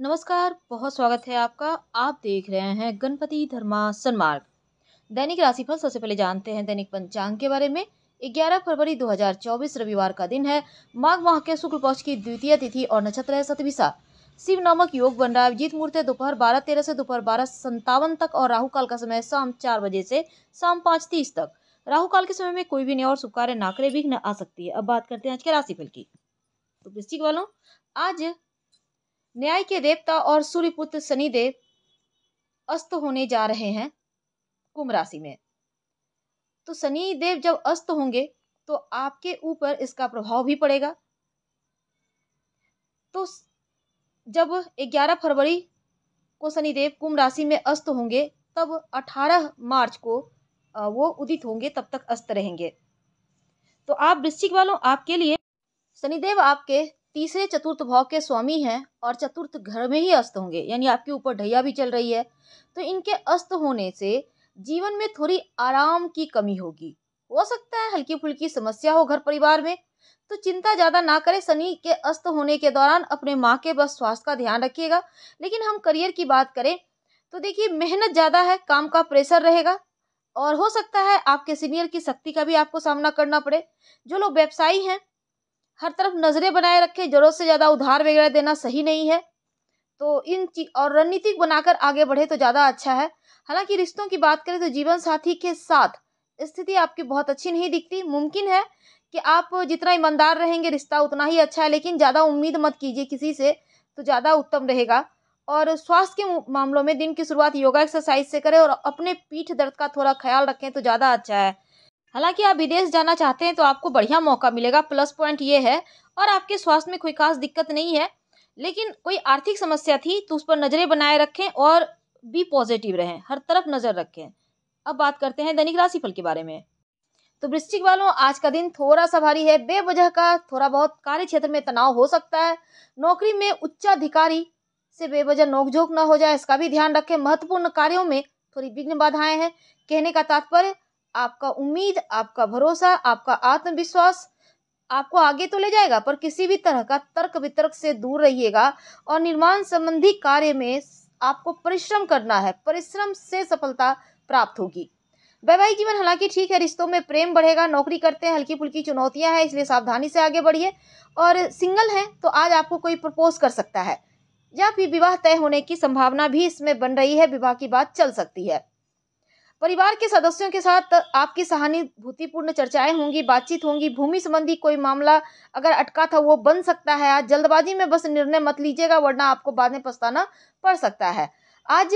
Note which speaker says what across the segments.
Speaker 1: नमस्कार बहुत स्वागत है आपका आप देख रहे हैं गणपति धर्मा सन्मार्ग दैनिक राशिफल सबसे पहले जानते हैं दैनिक पंचांग के बारे में 11 फरवरी 2024 रविवार का दिन है माघ माह के शुक्ल पक्ष की द्वितीय तिथि और नक्षत्र है सतविशा शिव नामक योग बन रहा है अभिजीत मुहूर्त दोपहर बारह तेरह से दोपहर बारह संतावन तक और राहु काल का समय शाम चार बजे से शाम पाँच तीस तक राहु काल के समय में कोई भी नया और शुभ कार्य नाकरे भी न आ सकती है अब बात करते हैं आज के राशिफल की तो वृश्चिक वालों आज न्याय के देवता और सूर्यपुत्र शनिदेव अस्त होने जा रहे हैं कुंभ राशि में तो शनि देव जब अस्त होंगे तो आपके ऊपर इसका प्रभाव भी पड़ेगा तो जब 11 फरवरी को शनिदेव कुंभ राशि में अस्त होंगे तब 18 मार्च को वो उदित होंगे तब तक अस्त रहेंगे तो आप वृश्चिक वालों आपके लिए शनिदेव आपके तीसरे चतुर्थ भाव के स्वामी हैं और चतुर्थ घर में ही अस्त होंगे यानी आपके ऊपर ढैया भी चल रही है तो इनके अस्त होने से जीवन में थोड़ी आराम की कमी होगी हो सकता है हल्की फुल्की समस्या हो घर परिवार में तो चिंता ज़्यादा ना करें शनि के अस्त होने के दौरान अपने माँ के बस स्वास्थ्य का ध्यान रखिएगा लेकिन हम करियर की बात करें तो देखिए मेहनत ज़्यादा है काम का प्रेशर रहेगा और हो सकता है आपके सीनियर की शक्ति का भी आपको सामना करना पड़े जो लोग व्यवसायी हैं हर तरफ नज़रें बनाए रखें ज़रूरत से ज़्यादा उधार वगैरह देना सही नहीं है तो इन चीज और रणनीतिक बनाकर आगे बढ़े तो ज़्यादा अच्छा है हालांकि रिश्तों की बात करें तो जीवन साथी के साथ स्थिति आपकी बहुत अच्छी नहीं दिखती मुमकिन है कि आप जितना ईमानदार रहेंगे रिश्ता उतना ही अच्छा है लेकिन ज़्यादा उम्मीद मत कीजिए किसी से तो ज़्यादा उत्तम रहेगा और स्वास्थ्य के मामलों में दिन की शुरुआत योगा एक्सरसाइज से करें और अपने पीठ दर्द का थोड़ा ख्याल रखें तो ज़्यादा अच्छा है हालांकि आप विदेश जाना चाहते हैं तो आपको बढ़िया मौका मिलेगा प्लस पॉइंट ये है और आपके स्वास्थ्य में कोई खास दिक्कत नहीं है लेकिन कोई आर्थिक समस्या थी तो उस पर नज़रें बनाए रखें और बी पॉजिटिव रहें हर तरफ नज़र रखें अब बात करते हैं दैनिक राशिफल के बारे में तो वृश्चिक वालों आज का दिन थोड़ा सा भारी है बेवजह का थोड़ा बहुत कार्य क्षेत्र में तनाव हो सकता है नौकरी में उच्चाधिकारी से बेवजह नोकझोंक न हो जाए इसका भी ध्यान रखें महत्वपूर्ण कार्यों में थोड़ी विघ्न बाधाएं हैं कहने का तात्पर्य आपका उम्मीद आपका भरोसा आपका आत्मविश्वास आपको आगे तो ले जाएगा पर किसी भी तरह का तर्क वितर्क से दूर रहिएगा और निर्माण संबंधी कार्य में आपको परिश्रम करना है परिश्रम से सफलता प्राप्त होगी वैवाहिक जीवन हालांकि ठीक है रिश्तों में प्रेम बढ़ेगा नौकरी करते हैं हल्की फुल्की चुनौतियां हैं इसलिए सावधानी से आगे बढ़िए और सिंगल हैं तो आज आपको कोई प्रपोज कर सकता है या फिर विवाह तय होने की संभावना भी इसमें बन रही है विवाह की बात चल सकती है परिवार के सदस्यों के साथ आपकी सहानुभूतिपूर्ण चर्चाएं होंगी बातचीत होंगी भूमि संबंधी कोई मामला अगर अटका था वो बन सकता है आज जल्दबाजी में बस निर्णय मत लीजिएगा वरना आपको बाद में पछताना पड़ सकता है आज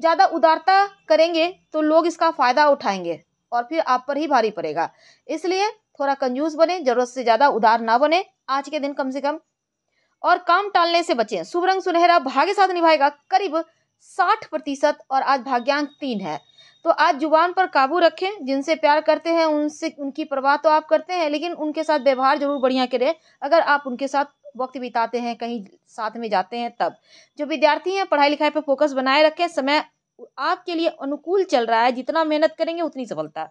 Speaker 1: ज़्यादा उदारता करेंगे तो लोग इसका फ़ायदा उठाएंगे और फिर आप पर ही भारी पड़ेगा इसलिए थोड़ा कंजूस बने जरूरत से ज़्यादा उदार ना बने आज के दिन कम से कम और काम टालने से बचें शुभ रंग सुनहरा भाग्य साथ निभाएगा करीब साठ प्रतिशत और आज भाग्यांक तीन है तो आज जुबान पर काबू रखें जिनसे प्यार करते हैं उनसे उनकी परवाह तो आप करते हैं लेकिन उनके साथ व्यवहार जरूर बढ़िया करें अगर आप उनके साथ वक्त बिताते हैं कहीं साथ में जाते हैं तब जो विद्यार्थी हैं पढ़ाई लिखाई पर फोकस बनाए रखें समय आपके लिए अनुकूल चल रहा है जितना मेहनत करेंगे उतनी सफलता